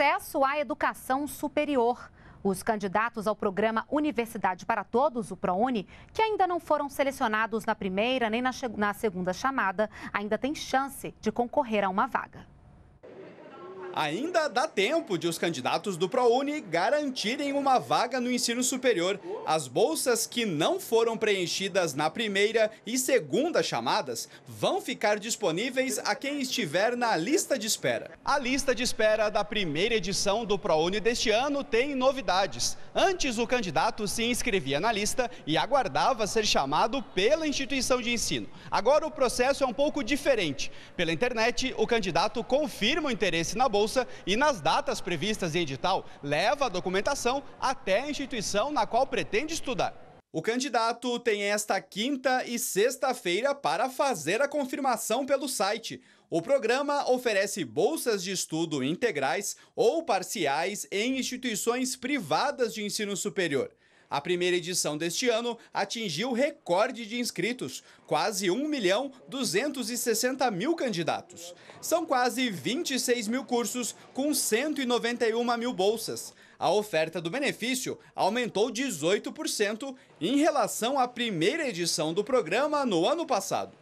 acesso à educação superior. Os candidatos ao programa Universidade para Todos, o ProUni, que ainda não foram selecionados na primeira nem na, na segunda chamada, ainda têm chance de concorrer a uma vaga. Ainda dá tempo de os candidatos do ProUni garantirem uma vaga no ensino superior. As bolsas que não foram preenchidas na primeira e segunda chamadas vão ficar disponíveis a quem estiver na lista de espera. A lista de espera da primeira edição do ProUni deste ano tem novidades. Antes, o candidato se inscrevia na lista e aguardava ser chamado pela instituição de ensino. Agora, o processo é um pouco diferente. Pela internet, o candidato confirma o interesse na bolsa bolsa e, nas datas previstas em edital, leva a documentação até a instituição na qual pretende estudar. O candidato tem esta quinta e sexta-feira para fazer a confirmação pelo site. O programa oferece bolsas de estudo integrais ou parciais em instituições privadas de ensino superior. A primeira edição deste ano atingiu recorde de inscritos, quase 1 milhão 260 mil candidatos. São quase 26 mil cursos com 191 mil bolsas. A oferta do benefício aumentou 18% em relação à primeira edição do programa no ano passado.